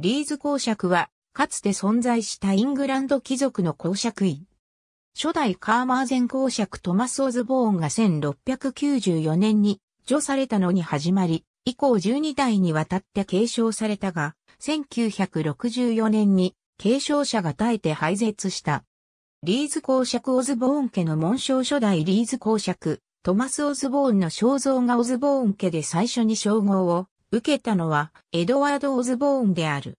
リーズ公爵は、かつて存在したイングランド貴族の公爵院。初代カーマーゼン公爵トマス・オズボーンが1694年に除されたのに始まり、以降12代にわたって継承されたが、1964年に継承者が耐えて廃絶した。リーズ公爵オズボーン家の紋章初代リーズ公爵、トマス・オズボーンの肖像がオズボーン家で最初に称号を受けたのはエドワード・オズボーンである。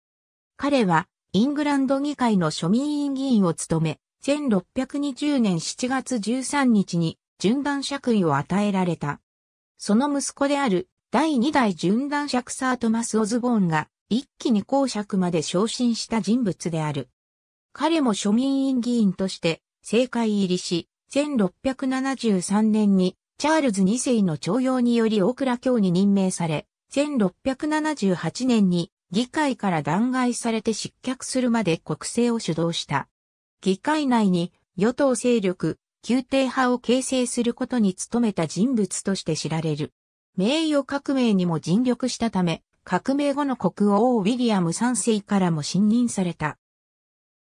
彼はイングランド議会の庶民委員議員を務め、1620年7月13日に準断爵位を与えられた。その息子である第2代準断爵サートマス・オズボーンが一気に公爵まで昇進した人物である。彼も庶民委員議員として政界入りし、1673年にチャールズ2世の徴用により大倉卿に任命され、1678年に議会から弾劾されて失脚するまで国政を主導した。議会内に与党勢力、宮廷派を形成することに努めた人物として知られる。名誉革命にも尽力したため、革命後の国王ウィリアム3世からも信任された。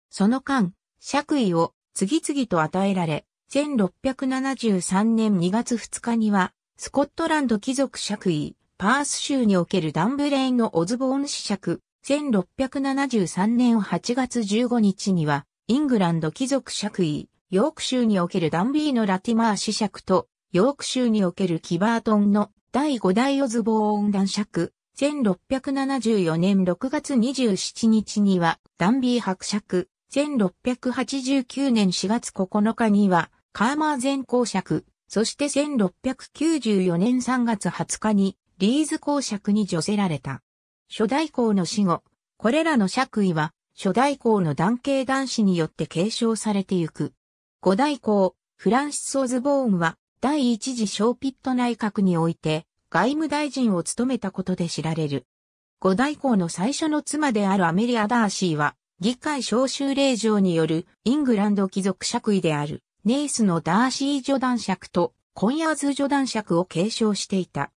その間、爵位を次々と与えられ、1673年2月2日には、スコットランド貴族爵位、パース州におけるダンブレーンのオズボーン子爵、1673年8月15日には、イングランド貴族爵位、ヨーク州におけるダンビーのラティマー子爵と、ヨーク州におけるキバートンの第5代オズボーン男爵、1674年6月27日には、ダンビー伯爵、1689年4月9日には、カーマー前公爵、そして1694年3月20日に、リーズ公爵に除せられた。初代公の死後、これらの爵位は、初代公の男系男子によって継承されてゆく。五代公、フランシス・オズボーンは、第一次ショーピット内閣において、外務大臣を務めたことで知られる。五代公の最初の妻であるアメリア・ダーシーは、議会招集令状によるイングランド貴族爵位である、ネイスのダーシー女男爵と、コンヤーズ女男爵を継承していた。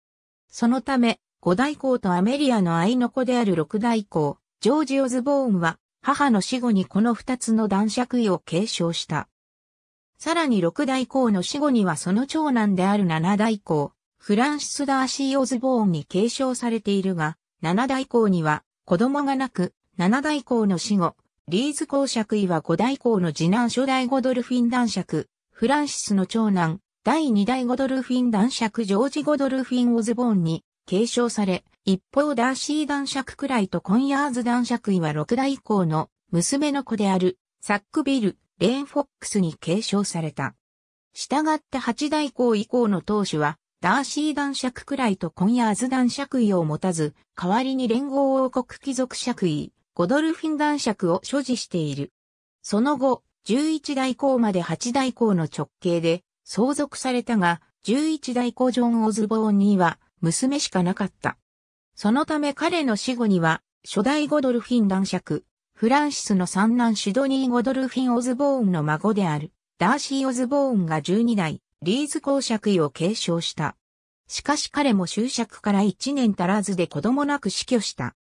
そのため、五大公とアメリアの愛の子である六大公、ジョージ・オズボーンは、母の死後にこの二つの男爵位を継承した。さらに六大公の死後にはその長男である七大公、フランシス・ダーシー・オズボーンに継承されているが、七大公には子供がなく、七大公の死後、リーズ公爵位は五大公の次男初代ゴドルフィン男爵、フランシスの長男、第2代ゴドルフィン男爵ジョージ・ゴドルフィン・オズボーンに継承され、一方ダーシー男爵くらいとコンヤーズ男爵位は6代以降の娘の子であるサックビル・レーン・フォックスに継承された。従って8代公以降の当主は、ダーシー男爵くらいとコンヤーズ男爵位を持たず、代わりに連合王国貴族爵位、ゴドルフィン男爵を所持している。その後、11代公まで8代公の直系で、相続されたが、11代子ジョン・オズボーンには娘しかなかった。そのため彼の死後には、初代ゴドルフィン男爵、フランシスの三男シドニー・ゴドルフィン・オズボーンの孫である、ダーシー・オズボーンが12代、リーズ公爵位を継承した。しかし彼も就職から1年足らずで子供なく死去した。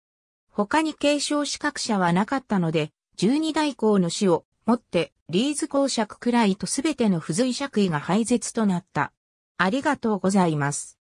他に継承資格者はなかったので、12代公の死をもってリーズ公爵くらいとすべての付随爵位が廃絶となった。ありがとうございます。